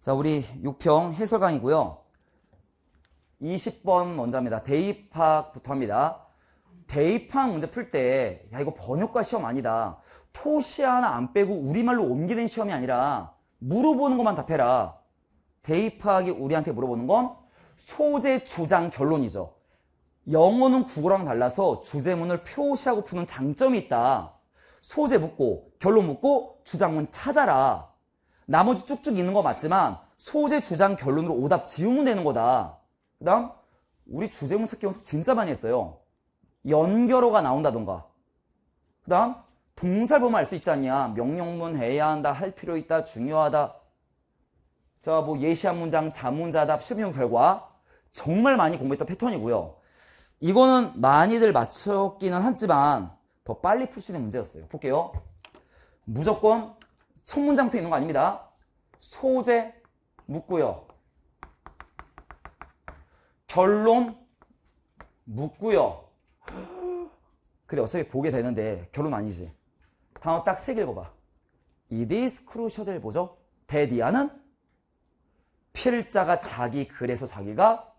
자, 우리 6평 해설강이고요. 20번 원자입니다. 대입학부터 합니다. 대입학 문제 풀 때, 야, 이거 번역과 시험 아니다. 토시 하나 안 빼고 우리말로 옮기는 시험이 아니라 물어보는 것만 답해라. 대입학이 우리한테 물어보는 건 소재, 주장, 결론이죠. 영어는 국어랑 달라서 주제문을 표시하고 푸는 장점이 있다. 소재 묻고, 결론 묻고, 주장문 찾아라. 나머지 쭉쭉 있는 거 맞지만 소재, 주장, 결론으로 오답 지우면 되는 거다. 그 다음 우리 주제문 찾기 연습 진짜 많이 했어요. 연결어가 나온다던가 그 다음 동사를 보면 알 수 있지 않냐. 명령문 해야 한다, 할 필요 있다, 중요하다. 자, 뭐 예시한 문장, 자문자답, 실용 결과 정말 많이 공부했던 패턴이고요. 이거는 많이들 맞췄기는 하지만더 빨리 풀 수 있는 문제였어요. 볼게요. 무조건 첫 문장부터 있는 거 아닙니다. 소재 묻고요. 결론 묻고요. 그래 어차피 보게 되는데 결론 아니지. 단어 딱 세 개 읽어봐. It is crucial 보죠. 데디아는 필자가 자기 글에서 자기가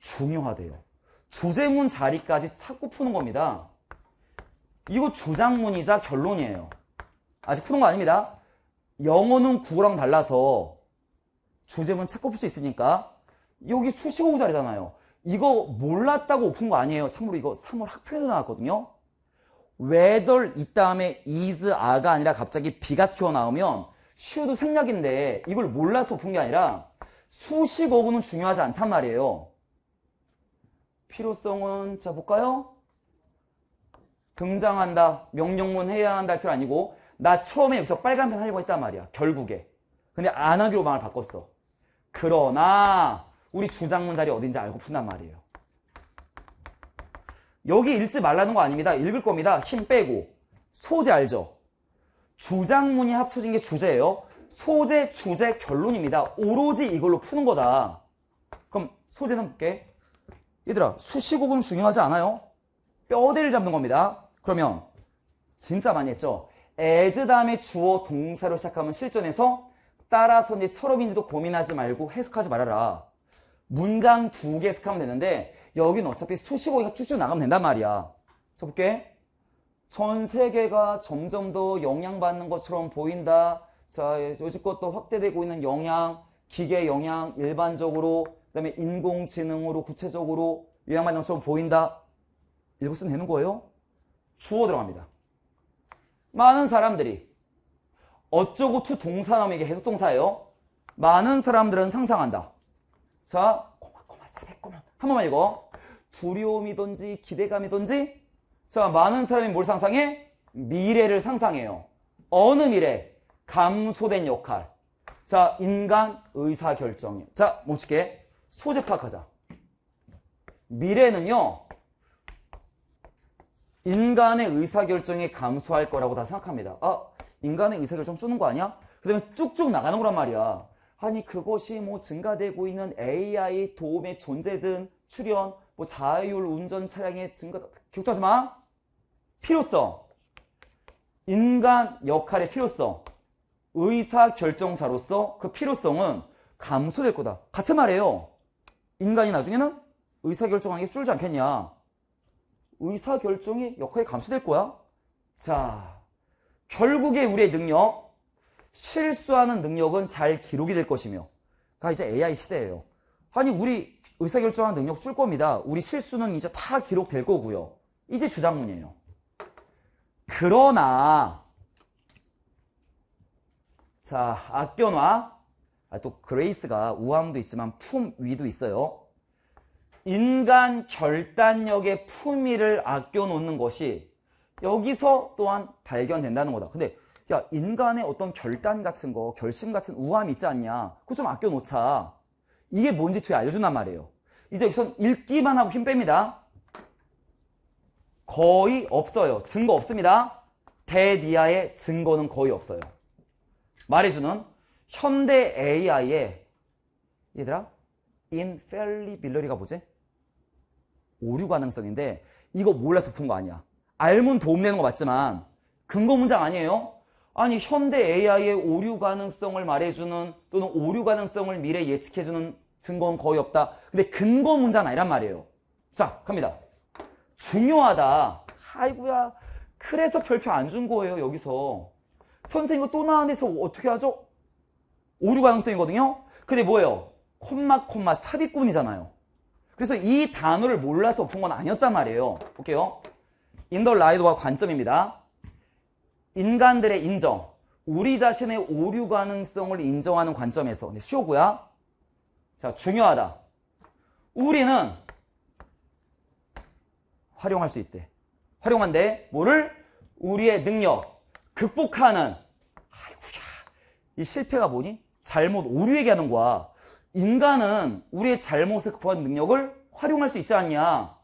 중요하대요. 주제문 자리까지 찾고 푸는 겁니다. 이거 주장문이자 결론이에요. 아직 푸는 거 아닙니다. 영어는 국어랑 달라서 주제문 찾고 풀 수 있으니까 여기 수식어 자리잖아요. 이거 몰랐다고 오픈 거 아니에요. 참고로 이거 3월 학표에도 나왔거든요. w 덜이 다음에 is, are가 아니라 갑자기 비가 튀어나오면 s h o u l d 생략인데 이걸 몰라서 오픈 게 아니라 수식어구는 중요하지 않단 말이에요. 필요성은 자 볼까요? 등장한다, 명령문 해야 한다 할 필요 아니고 나 처음에 여기서 빨간 펜 하려고 했단 말이야. 결국에. 근데 안 하기로 마음을 바꿨어. 그러나 우리 주장문 자리 어딘지 알고 푼단 말이에요. 여기 읽지 말라는 거 아닙니다. 읽을 겁니다. 힘 빼고. 소재 알죠? 주장문이 합쳐진 게 주제예요. 소재, 주제, 결론입니다. 오로지 이걸로 푸는 거다. 그럼 소재는 볼게. 얘들아, 수식어군 중요하지 않아요? 뼈대를 잡는 겁니다. 그러면 진짜 많이 했죠? as 다음에 주어 동사로 시작하면 실전에서 따라서 이제 철업인지도 고민하지 말고 해석하지 말아라. 문장 두 개 해석하면 되는데 여긴 어차피 수식어가 쭉쭉 나가면 된단 말이야. 저 볼게. 전 세계가 점점 더 영향받는 것처럼 보인다. 자 요즘껏 또 확대되고 있는 영향, 기계 영향 일반적으로 그 다음에 인공지능으로 구체적으로 영향받는 것처럼 보인다. 읽었으면 되는 거예요. 주어 들어갑니다. 많은 사람들이 어쩌고 투 동사남에게 나 해석 동사예요. 많은 사람들은 상상한다. 자, 고마고마 사백꼬마 한 번만 읽어. 두려움이든지 기대감이든지 자, 많은 사람이 뭘 상상해? 미래를 상상해요. 어느 미래? 감소된 역할. 자, 인간 의사결정이요. 자, 멈출게. 소재 파악하자. 미래는요. 인간의 의사결정이 감소할 거라고 다 생각합니다. 아, 인간의 의사결정 주는 거 아니야? 그 다음에 쭉쭉 나가는 거란 말이야. 아니, 그것이 뭐 증가되고 있는 AI 도움의 존재든 출현, 뭐 자율 운전 차량의 증가, 기억하지 마. 필요성. 인간 역할의 필요성. 의사 결정자로서 그 필요성은 감소될 거다. 같은 말이에요. 인간이 나중에는 의사 결정하는 게 줄지 않겠냐. 의사결정이 역하게 감소될 거야. 자, 결국에 우리의 능력, 실수하는 능력은 잘 기록이 될 것이며, 그러니까 이제 AI 시대예요. 아니, 우리 의사결정하는 능력 줄 겁니다. 우리 실수는 이제 다 기록될 거고요. 이제 주장문이에요. 그러나, 자, 아껴놔. 아, 또 그레이스가 우함도 있지만 품 위도 있어요. 인간 결단력의 품위를 아껴놓는 것이 여기서 또한 발견된다는 거다. 근데 야 인간의 어떤 결단 같은 거 결심 같은 우함이 있지 않냐 그거 좀 아껴놓자 이게 뭔지 뒤에 알려준단 말이에요 이제 우선 읽기만 하고 힘 뺍니다 거의 없어요 증거 없습니다 대니아의 증거는 거의 없어요 말해주는 현대 AI의 얘들아 infallibility가 뭐지? 오류 가능성인데 이거 몰라서 푼 거 아니야. 알면 도움되는 거 맞지만 근거 문장 아니에요? 아니 현대 AI의 오류 가능성을 말해주는 또는 오류 가능성을 미래 예측해주는 증거는 거의 없다. 근데 근거 문장 아니란 말이에요. 자 갑니다. 중요하다. 아이고야 그래서 별표 안 준 거예요 여기서. 선생님 이또나한테서 어떻게 하죠? 오류 가능성이거든요. 근데 뭐예요? 콤마 콤마 사입꾼이잖아요 그래서 이 단어를 몰라서 본 건 아니었단 말이에요. 볼게요. 인더라이더와 관점입니다. 인간들의 인정, 우리 자신의 오류 가능성을 인정하는 관점에서 네, 쇼구야. 자, 중요하다. 우리는 활용할 수 있대. 활용한데 뭐를? 우리의 능력, 극복하는 아이고야, 이 실패가 뭐니? 잘못 오류 얘기하는 거야. 인간은 우리의 잘못을 극복한 능력을 활용할 수 있지 않냐.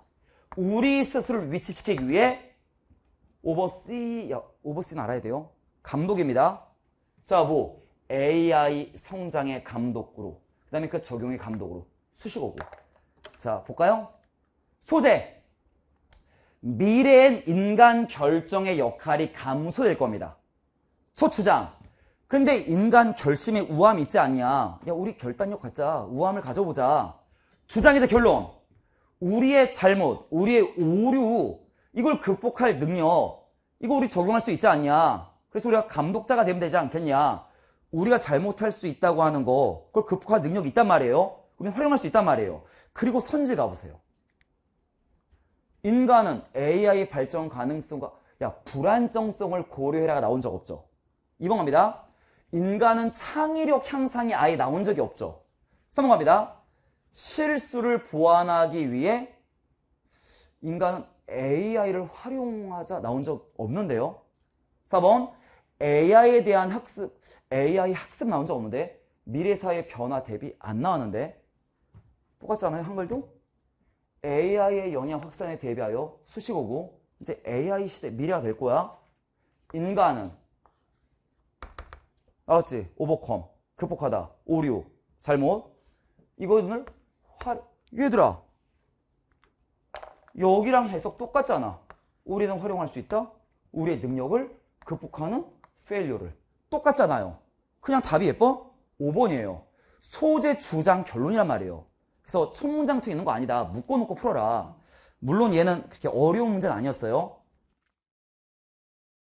우리 스스로를 위치시키기 위해 오버씨오버씨는 알아야 돼요. 감독입니다. 자, 뭐 AI 성장의 감독으로, 그 다음에 그 적용의 감독으로 수식어고. 자, 볼까요? 소재. 미래엔 인간 결정의 역할이 감소될 겁니다. 초추장. 근데 인간 결심에 우함이 있지 않냐. 야, 우리 결단력 갖자. 우함을 가져보자. 주장에서 결론. 우리의 잘못, 우리의 오류, 이걸 극복할 능력, 이거 우리 적용할 수 있지 않냐. 그래서 우리가 감독자가 되면 되지 않겠냐. 우리가 잘못할 수 있다고 하는 거, 그걸 극복할 능력이 있단 말이에요. 우리는 활용할 수 있단 말이에요. 그리고 선제 가보세요. 인간은 AI 발전 가능성과, 야, 불안정성을 고려해라가 나온 적 없죠. 이번 갑니다. 인간은 창의력 향상이 아예 나온 적이 없죠. 넘어갑니다. 실수를 보완하기 위해 인간은 AI를 활용하자 나온 적 없는데요. 4번 AI에 대한 학습, AI 학습 나온 적 없는데 미래 사회 변화 대비 안 나왔는데 똑같잖아요 한글도 AI의 영향 확산에 대비하여 수식어고 이제 AI 시대 미래가 될 거야 인간은 나왔지? 오버컴, 극복하다, 오류, 잘못. 이거를 활, 얘들아. 여기랑 해석 똑같잖아. 우리는 활용할 수 있다. 우리의 능력을 극복하는 페일리어를. 똑같잖아요. 그냥 답이 예뻐? 5번이에요. 소재, 주장, 결론이란 말이에요. 그래서 첫문장부에 있는 거 아니다. 묶어놓고 풀어라. 물론 얘는 그렇게 어려운 문제는 아니었어요.